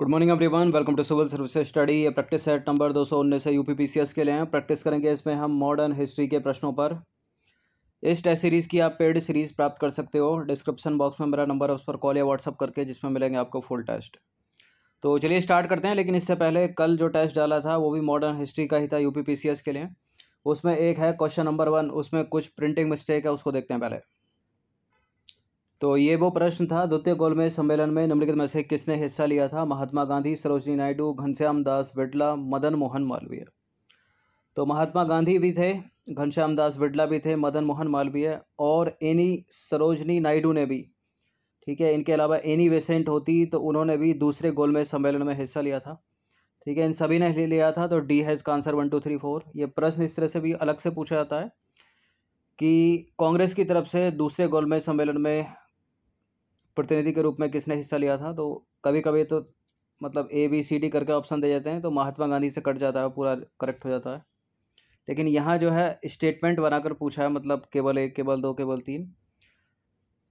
good morning everyone welcome to civil service study ये practice set number दो सौ उन्नीस है U P P C S के लिए हैं प्रैक्टिस करेंगे इसमें हम मॉडर्न हिस्ट्री के प्रश्नों पर इस टेस्ट सीरीज़ की आप पेड सीरीज़ प्राप्त कर सकते हो डिस्क्रिप्शन बॉक्स में मेरा नंबर है उस पर कॉल या व्हाट्सअप करके जिसमें मिलेंगे आपको फुल टेस्ट तो चलिए स्टार्ट करते हैं लेकिन इससे पहले कल जो टेस्ट डाला था वो भी मॉडर्न हिस्ट्री का ही था U P P C S के लिए उसमें एक है क्वेश्चन नंबर वन उसमें कुछ प्रिंटिंग मिस्टेक है उसको देखते हैं पहले तो ये वो प्रश्न था द्वितीय गोलमेज सम्मेलन में निम्नलिखित में से किसने हिस्सा लिया था महात्मा गांधी सरोजनी नायडू घनश्याम दास बिड़ला मदन मोहन मालवीय तो महात्मा गांधी भी थे घनश्याम दास बिड़ला भी थे मदन मोहन मालवीय और एनी सरोजनी नायडू ने भी ठीक है इनके अलावा एनी वेसेंट होती तो उन्होंने भी दूसरे गोलमेज सम्मेलन में हिस्सा लिया था ठीक है इन सभी ने लिया था तो डी हैज़ का answer one two three four ये प्रश्न इस तरह से भी अलग से पूछा जाता है कि कांग्रेस की तरफ से दूसरे गोलमेज सम्मेलन में प्रतिनिधि के रूप में किसने हिस्सा लिया था तो कभी कभी तो मतलब ए बी सी डी करके ऑप्शन दे जाते हैं तो महात्मा गांधी से कट जाता है पूरा करेक्ट हो जाता है लेकिन यहाँ जो है स्टेटमेंट बनाकर पूछा है मतलब केवल एक केवल दो केवल तीन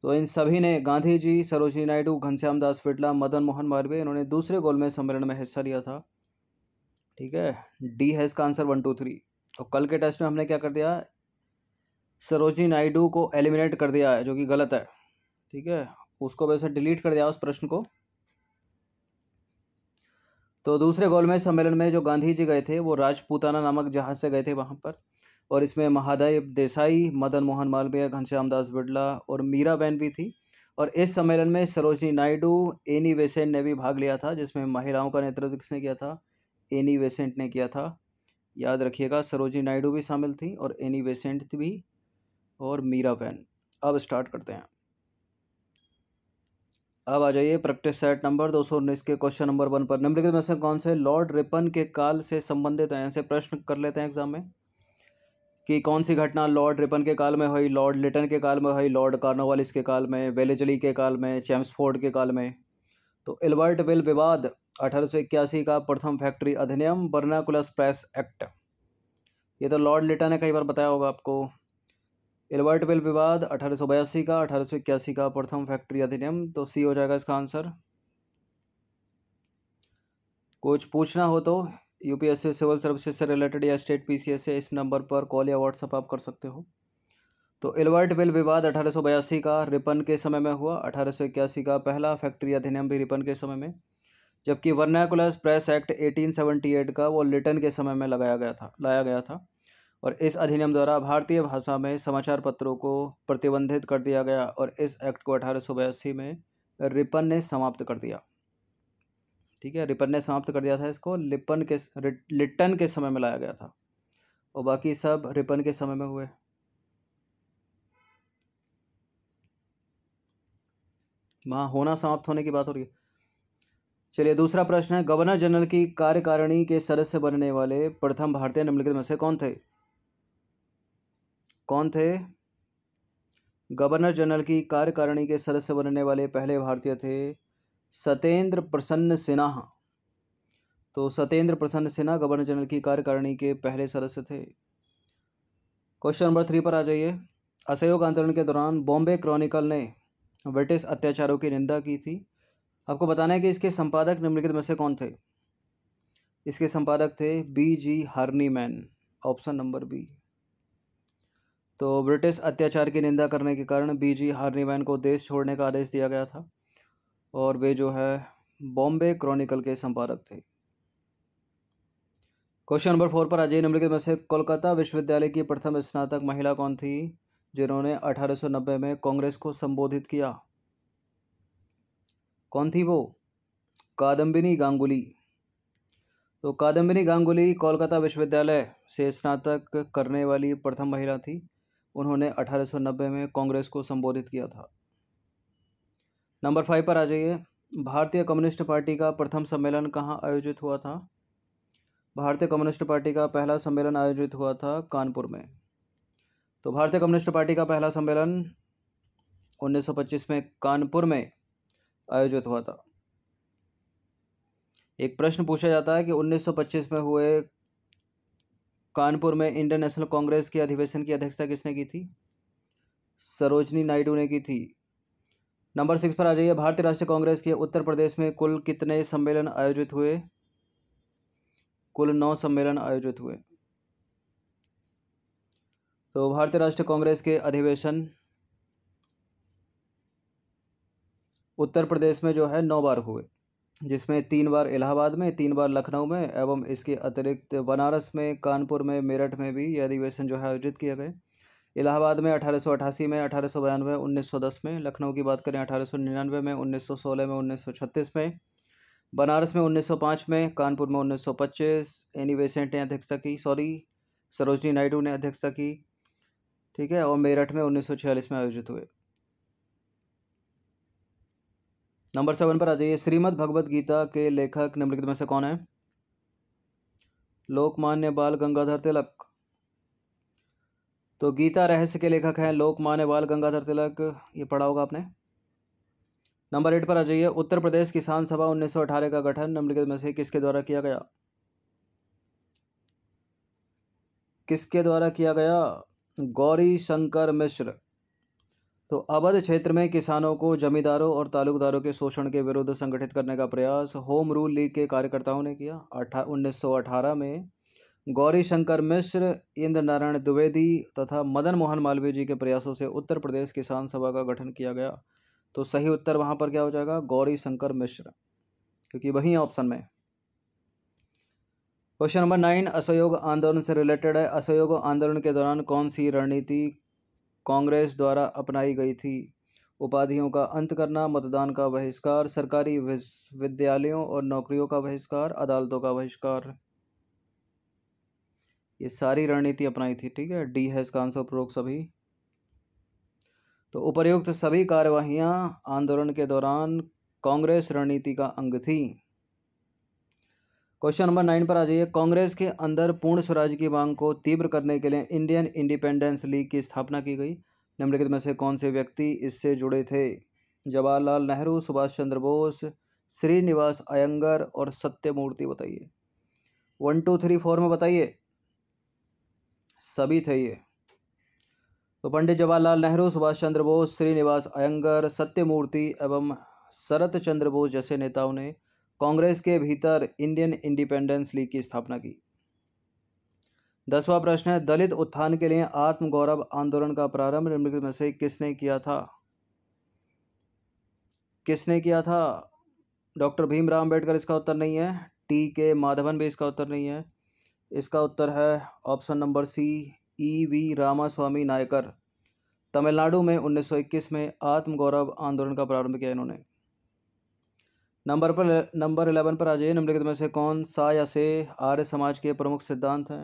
तो इन सभी ने गांधी जी सरोजिनी नायडू घनश्याम दास बिटला मदन मोहन मालवीय इन्होंने दूसरे गोलमेज सम्मेलन में हिस्सा लिया था ठीक है डी है इसका आंसर वन टू थ्री तो कल के टेस्ट में हमने क्या कर दिया सरोजिनी नायडू को एलिमिनेट कर दिया है जो कि गलत है ठीक है उसको वैसे डिलीट कर दिया उस प्रश्न को तो दूसरे गोलमेज सम्मेलन में जो गांधी जी गए थे वो राजपूताना नामक जहाज से गए थे वहाँ पर और इसमें महादेव देसाई मदन मोहन मालवीय घनश्याम दास बिड़ला और मीरा बैन भी थी और इस सम्मेलन में सरोजनी नायडू एनी वेसेंट ने भी भाग लिया था जिसमें महिलाओं का नेतृत्व किसने किया था एनी वेसेंट ने किया था याद रखिएगा सरोजनी नायडू भी शामिल थी और एनी वेसेंट भी और मीरा बैन अब स्टार्ट करते हैं अब आ जाइए प्रैक्टिस सेट नंबर दो सौ उन्नीस के क्वेश्चन नंबर वन पर निम्नलिखित में से कौन से लॉर्ड रिपन के काल से संबंधित हैं ऐसे प्रश्न कर लेते हैं एग्जाम में कि कौन सी घटना लॉर्ड रिपन के काल में हुई लॉर्ड लिटन के काल में हुई लॉर्ड कार्नोवालिस के काल में वेलेजली के काल में चैम्सफोर्ड के काल में तो एल्बर्ट विल विवाद अठारह का प्रथम फैक्ट्री अधिनियम बर्नाकुलस प्रेस एक्ट ये तो लॉर्ड लिटन ने कई बार बताया होगा आपको एलबर्ट बेल विवाद अठारह का अठारह का प्रथम फैक्ट्री अधिनियम तो सी हो जाएगा इसका आंसर कुछ पूछना हो तो यूपीएससी सिविल सर्विसेज से रिलेटेड या स्टेट पीसीएस से इस नंबर पर कॉल या व्हाट्सअप आप कर सकते हो तो एलबर्ट बेल विवाद अठारह का रिपन के समय में हुआ अठारह का पहला फैक्ट्री अधिनियम भी रिपन के समय में जबकि वर्नाकुलस प्रेस एक्ट 1878 का वो लिटन के समय में लगाया गया था लाया गया था और इस अधिनियम द्वारा भारतीय भाषा में समाचार पत्रों को प्रतिबंधित कर दिया गया और इस एक्ट को अठारह में रिपन ने समाप्त कर दिया ठीक है रिपन ने समाप्त कर दिया था इसको लिपन के लिट्टन के समय में लाया गया था और बाकी सब रिपन के समय में हुए वहाँ होना समाप्त होने की बात हो रही है चलिए दूसरा प्रश्न है गवर्नर जनरल की कार्यकारिणी के सदस्य बनने वाले प्रथम भारतीय निम्नलिखित में से कौन थे कौन थे गवर्नर जनरल की कार्यकारिणी के सदस्य बनने वाले पहले भारतीय थे सत्येंद्र प्रसन्न सिन्हा तो सत्येंद्र प्रसन्न सिन्हा गवर्नर जनरल की कार्यकारिणी के पहले सदस्य थे क्वेश्चन नंबर थ्री पर आ जाइए असहयोग आंदोलन के दौरान बॉम्बे क्रॉनिकल ने ब्रिटिश अत्याचारों की निंदा की थी आपको बताना है कि इसके संपादक निम्नलिखित में से कौन थे इसके संपादक थे B G Horniman option number B तो ब्रिटिश अत्याचार की निंदा करने के कारण बीजी हार्नीमैन को देश छोड़ने का आदेश दिया गया था और वे जो है बॉम्बे क्रॉनिकल के संपादक थे क्वेश्चन नंबर फोर पर अजय निम्नलिखित में से कोलकाता विश्वविद्यालय की प्रथम स्नातक महिला कौन थी जिन्होंने 1890 में कांग्रेस को संबोधित किया कौन थी वो कादम्बिनी गांगुली तो कादम्बिनी गांगुली कोलकाता विश्वविद्यालय से स्नातक करने वाली प्रथम महिला थी उन्होंने 1890 में कांग्रेस को संबोधित किया था नंबर फाइव पर आ जाइए भारतीय कम्युनिस्ट पार्टी का प्रथम सम्मेलन कहाँ आयोजित हुआ था भारतीय कम्युनिस्ट पार्टी का पहला सम्मेलन आयोजित हुआ था कानपुर में तो भारतीय कम्युनिस्ट पार्टी का पहला सम्मेलन 1925 में कानपुर में आयोजित हुआ था एक प्रश्न पूछा जाता है कि 1925 में हुए कानपुर में इंडियन नेशनल कांग्रेस के अधिवेशन की अध्यक्षता किसने की थी सरोजनी नायडू ने की थी नंबर सिक्स पर आ जाइए भारतीय राष्ट्रीय कांग्रेस के उत्तर प्रदेश में कुल कितने सम्मेलन आयोजित हुए कुल नौ सम्मेलन आयोजित हुए तो भारतीय राष्ट्रीय कांग्रेस के अधिवेशन उत्तर प्रदेश में जो है नौ बार हुए जिसमें तीन बार इलाहाबाद में तीन बार लखनऊ में एवं इसके अतिरिक्त बनारस में कानपुर में मेरठ में भी ये अधिवेशन जो है आयोजित किए गए इलाहाबाद में अठारह में अठारह सौ बयानवे उन्नीस सौ दस में लखनऊ की बात करें अठारह सौ निन्यानवे में उन्नीस सौ सोलह में उन्नीस सौ छत्तीस में बनारस में उन्नीस सौ पाँच में कानपुर में उन्नीस सौ पच्चीस एनी वेसेंट ने अध्यक्षता की सॉरी सरोजनी नायडू ने अध्यक्षता की ठीक है और मेरठ में उन्नीस सौ छियालीस में आयोजित हुए नंबर सेवन पर आ जाइए श्रीमद भगवद गीता के लेखक निम्नलिखित में से कौन है लोकमान्य बाल गंगाधर तिलक तो गीता रहस्य के लेखक हैं लोकमान्य बाल गंगाधर तिलक ये पढ़ा होगा आपने नंबर एट पर आ जाइए उत्तर प्रदेश किसान सभा 1918 का गठन निम्नलिखित में से किसके द्वारा किया गया किसके द्वारा किया गया गौरी शंकर मिश्र तो अवध क्षेत्र में किसानों को जमींदारों और तालुकदारों के शोषण के विरुद्ध संगठित करने का प्रयास होम रूल लीग के कार्यकर्ताओं ने किया अठा में गौरी शंकर मिश्र इंद्र नारायण द्विवेदी तथा मदन मोहन मालवीय जी के प्रयासों से उत्तर प्रदेश किसान सभा का गठन किया गया तो सही उत्तर वहां पर क्या हो जाएगा गौरी शंकर मिश्र क्योंकि वही ऑप्शन में क्वेश्चन नंबर नाइन असहयोग आंदोलन से रिलेटेड है असहयोग आंदोलन के दौरान कौन सी रणनीति कांग्रेस द्वारा अपनाई गई थी उपाधियों का अंत करना मतदान का बहिष्कार सरकारी विद्यालयों और नौकरियों का बहिष्कार अदालतों का बहिष्कार ये सारी रणनीति अपनाई थी ठीक है डी है इसका आंसर उपरोक्त सभी तो उपर्युक्त सभी कार्यवाहियाँ आंदोलन के दौरान कांग्रेस रणनीति का अंग थी क्वेश्चन नंबर नाइन पर आ जाइए कांग्रेस के अंदर पूर्ण स्वराज की मांग को तीव्र करने के लिए इंडियन इंडिपेंडेंस लीग की स्थापना की गई निम्नलिखित में से कौन से व्यक्ति इससे जुड़े थे जवाहरलाल नेहरू सुभाष चंद्र बोस श्रीनिवास अयंगर और सत्यमूर्ति बताइए वन टू थ्री फोर में बताइए सभी थे ये तो पंडित जवाहरलाल नेहरू सुभाष चंद्र बोस श्रीनिवास अयंगर सत्यमूर्ति एवं शरत चंद्र बोस जैसे नेताओं ने कांग्रेस के भीतर इंडियन इंडिपेंडेंस लीग की स्थापना की दसवां प्रश्न है दलित उत्थान के लिए आत्मगौरव आंदोलन का प्रारंभ निम्नलिखित में से किसने किया था किसने किया था डॉक्टर भीमराव अंबेडकर इसका उत्तर नहीं है टी के माधवन भी इसका उत्तर नहीं है इसका उत्तर है option number C E V Ramaswamy Naicker Tamil Nadu में 1921 में आत्मगौरव आंदोलन का प्रारंभ किया इन्होंने नंबर पर नंबर इलेवन पर आ जाइए निम्नलिखित में से कौन सा या से आर्य समाज के प्रमुख सिद्धांत हैं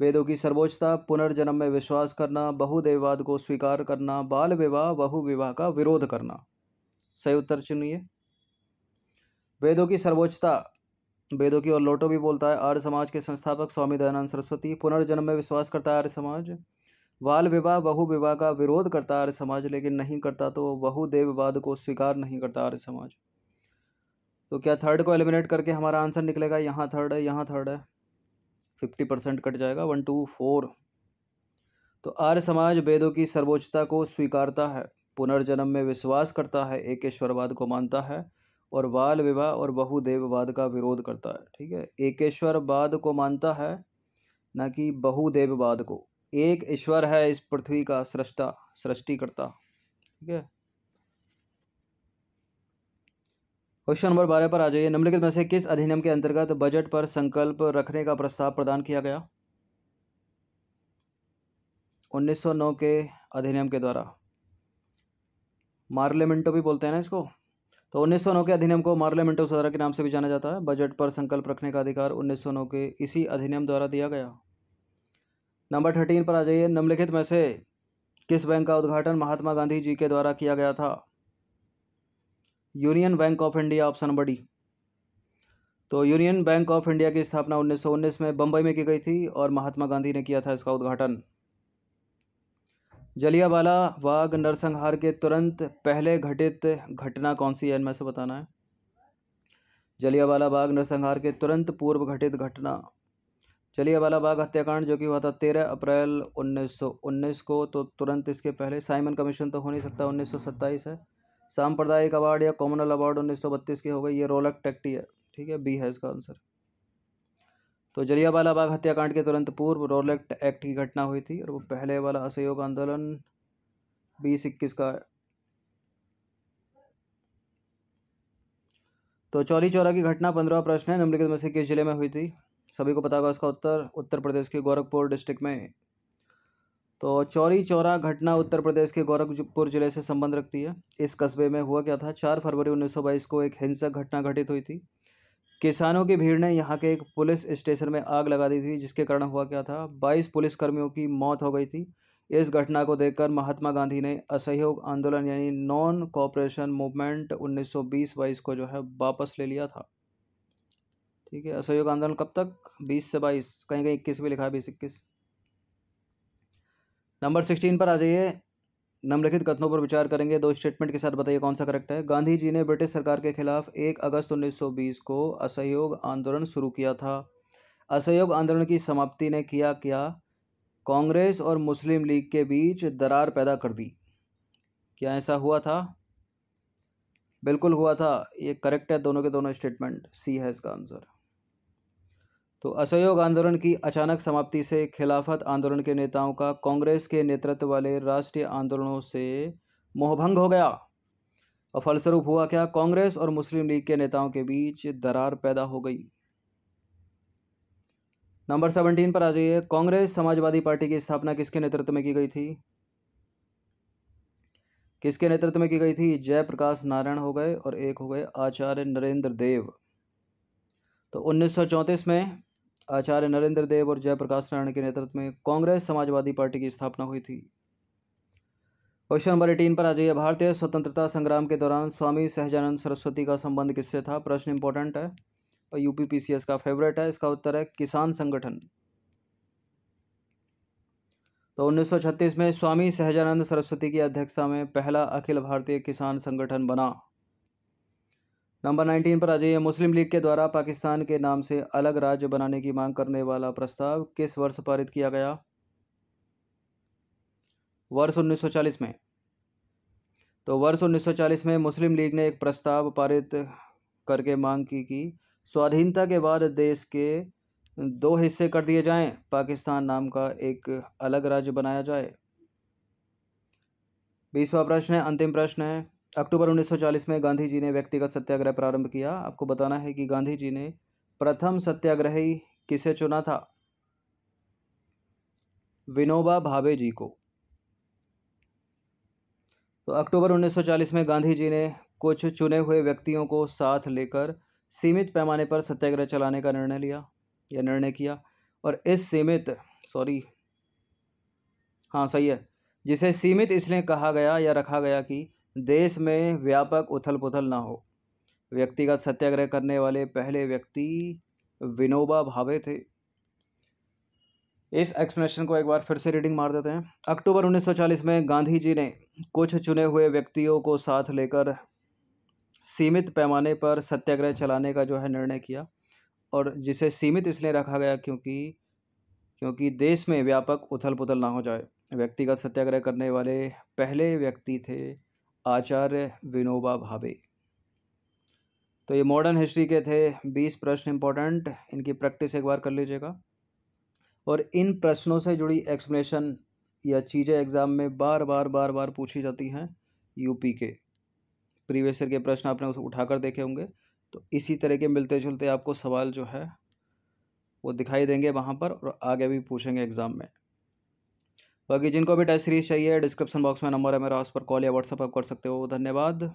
वेदों की सर्वोच्चता पुनर्जन्म में विश्वास करना बहुदेववाद को स्वीकार करना बाल विवाह बहु विवाह का विरोध करना सही उत्तर चुनिए वेदों की सर्वोच्चता वेदों की और लोटो भी बोलता है आर्य समाज के संस्थापक स्वामी दयानंद सरस्वती पुनर्जन्म में विश्वास करता है आर्य समाज बाल विवाह बहु विवाह का विरोध करता आर्य समाज लेकिन नहीं करता तो बहुदेववाद को स्वीकार नहीं करता आर्य समाज तो क्या थर्ड को एलिमिनेट करके हमारा आंसर निकलेगा यहाँ थर्ड है यहाँ थर्ड है फिफ्टी परसेंट कट जाएगा वन टू फोर तो आर्य समाज वेदों की सर्वोच्चता को स्वीकारता है पुनर्जन्म में विश्वास करता है एकेश्वरवाद को मानता है और बाल विवाह और बहुदेववाद का विरोध करता है ठीक है एकेश्वरवाद को मानता है ना कि बहुदेववाद को एक ईश्वर है इस पृथ्वी का सृष्टा सृष्टि करता ठीक है क्वेश्चन नंबर बारह पर आ जाइए निम्नलिखित में से किस अधिनियम के अंतर्गत बजट पर संकल्प रखने का प्रस्ताव प्रदान किया गया 1909 के अधिनियम के द्वारा मार्लियामेंटो भी बोलते हैं ना इसको तो 1909 के अधिनियम को मार्लियामेंटो सदरा के नाम से भी जाना जाता है बजट पर संकल्प रखने का अधिकार 1909 के इसी अधिनियम द्वारा दिया गया नंबर थर्टीन पर आ जाइए निम्नलिखित में से किस बैंक का उद्घाटन महात्मा गांधी जी के द्वारा किया गया था Union Bank of India option D तो यूनियन बैंक ऑफ इंडिया की स्थापना उन्नीस में बंबई में की गई थी और महात्मा गांधी ने किया था इसका उद्घाटन जलियावाला बाग नरसंहार के तुरंत पहले घटित घटना कौन सी है इनमें से बताना है जलियावाला बाग नरसंहार के तुरंत पूर्व घटित घटना जलियावाला बाग हत्याकांड जो कि हुआ था तेरह अप्रैल 1919 को तो तुरंत इसके पहले साइमन कमीशन तो हो नहीं सकता 1927 है सांप्रदायिक अवार्ड या कॉमनल अवार्ड उन्नीस सौ बत्तीस की हो गई ये रोलक टेक्टी है ठीक है बी है इसका आंसर तो जलियावाला बाग हत्याकांड के तुरंत पूर्व रोलक एक्ट की घटना हुई थी और वो पहले वाला असहयोग आंदोलन बीस इक्कीस का है तो चौरी चौरा की घटना पंद्रह प्रश्न है निम्नलिखित में से किस जिले में हुई थी सभी को पता होगा इसका उत्तर उत्तर प्रदेश के गोरखपुर डिस्ट्रिक्ट में तो चौरी चौरा घटना उत्तर प्रदेश के गोरखपुर जिले से संबंध रखती है इस कस्बे में हुआ क्या था चार फरवरी 1922 को एक हिंसक घटना घटित हुई थी किसानों की भीड़ ने यहाँ के एक पुलिस स्टेशन में आग लगा दी थी जिसके कारण हुआ क्या था बाईस पुलिसकर्मियों की मौत हो गई थी इस घटना को देखकर महात्मा गांधी ने असहयोग आंदोलन यानी नॉन कॉपरेशन मूवमेंट उन्नीस सौ बाईस को जो है वापस ले लिया था ठीक है असहयोग आंदोलन कब तक 20 से 22 कहीं कहीं इक्कीस भी लिखा है बीस इक्कीस नंबर सिक्सटीन पर आ जाइए निम्नलिखित कथनों पर विचार करेंगे दो तो स्टेटमेंट के साथ बताइए कौन सा करेक्ट है गांधी जी ने ब्रिटिश सरकार के खिलाफ एक अगस्त 1920 को असहयोग आंदोलन शुरू किया था असहयोग आंदोलन की समाप्ति ने किया क्या कांग्रेस और मुस्लिम लीग के बीच दरार पैदा कर दी क्या ऐसा हुआ था बिल्कुल हुआ था ये करेक्ट है दोनों के दोनों स्टेटमेंट सी है इसका आंसर तो असहयोग आंदोलन की अचानक समाप्ति से खिलाफत आंदोलन के नेताओं का कांग्रेस के नेतृत्व वाले राष्ट्रीय आंदोलनों से मोहभंग हो गया और फलस्वरूप हुआ क्या कांग्रेस और मुस्लिम लीग के नेताओं के बीच दरार पैदा हो गई नंबर सेवनटीन पर आ जाइए कांग्रेस समाजवादी पार्टी की स्थापना किसके नेतृत्व में की गई थी किसके नेतृत्व में की गई थी जयप्रकाश नारायण हो गए और एक हो गए आचार्य नरेंद्र देव तो 1934 में आचार्य नरेंद्र देव और जयप्रकाश नारायण के नेतृत्व में कांग्रेस समाजवादी पार्टी की स्थापना हुई थी क्वेश्चन नंबर एटीन पर आ जाइए भारतीय स्वतंत्रता संग्राम के दौरान स्वामी सहजानंद सरस्वती का संबंध किससे था प्रश्न इंपॉर्टेंट है और यूपीपीसीएस का फेवरेट है इसका उत्तर है किसान संगठन तो 1936 में स्वामी सहजानंद सरस्वती की अध्यक्षता में पहला अखिल भारतीय किसान संगठन बना नंबर नाइनटीन पर आ जाइए मुस्लिम लीग के द्वारा पाकिस्तान के नाम से अलग राज्य बनाने की मांग करने वाला प्रस्ताव किस वर्ष पारित किया गया वर्ष 1940 में तो वर्ष 1940 में मुस्लिम लीग ने एक प्रस्ताव पारित करके मांग की कि स्वाधीनता के बाद देश के दो हिस्से कर दिए जाएं पाकिस्तान नाम का एक अलग राज्य बनाया जाए बीसवा प्रश्न है अंतिम प्रश्न है अक्टूबर 1940 में गांधी जी ने व्यक्तिगत सत्याग्रह प्रारंभ किया आपको बताना है कि गांधी जी ने प्रथम सत्याग्रही किसे चुना था विनोबा भावे जी को तो अक्टूबर 1940 में गांधी जी ने कुछ चुने हुए व्यक्तियों को साथ लेकर सीमित पैमाने पर सत्याग्रह चलाने का निर्णय लिया या निर्णय किया और इस सीमित सॉरी हाँ सही है जिसे सीमित इसलिए कहा गया या रखा गया कि देश में व्यापक उथल पुथल ना हो व्यक्तिगत सत्याग्रह करने वाले पहले व्यक्ति विनोबा भावे थे इस एक्सप्लेनेशन को एक बार फिर से रीडिंग मार देते हैं अक्टूबर 1940 में गांधी जी ने कुछ चुने हुए व्यक्तियों को साथ लेकर सीमित पैमाने पर सत्याग्रह चलाने का जो है निर्णय किया और जिसे सीमित इसलिए रखा गया क्योंकि क्योंकि देश में व्यापक उथल पुथल ना हो जाए व्यक्तिगत सत्याग्रह करने वाले पहले व्यक्ति थे आचार्य विनोबा भावे तो ये मॉडर्न हिस्ट्री के थे बीस प्रश्न इंपॉर्टेंट इनकी प्रैक्टिस एक बार कर लीजिएगा और इन प्रश्नों से जुड़ी एक्सप्लेनेशन या चीज़ें एग्ज़ाम में बार बार बार बार पूछी जाती हैं यूपी के प्रीवियस ईयर के प्रश्न आपने उस उठाकर देखे होंगे तो इसी तरह के मिलते जुलते आपको सवाल जो है वो दिखाई देंगे वहाँ पर और आगे भी पूछेंगे एग्ज़ाम में बाकी जिनको भी टेस्ट सीरीज चाहिए डिस्क्रिप्शन बॉक्स में नंबर है मेरा उस पर कॉल या व्हाट्सअप कर सकते हो धन्यवाद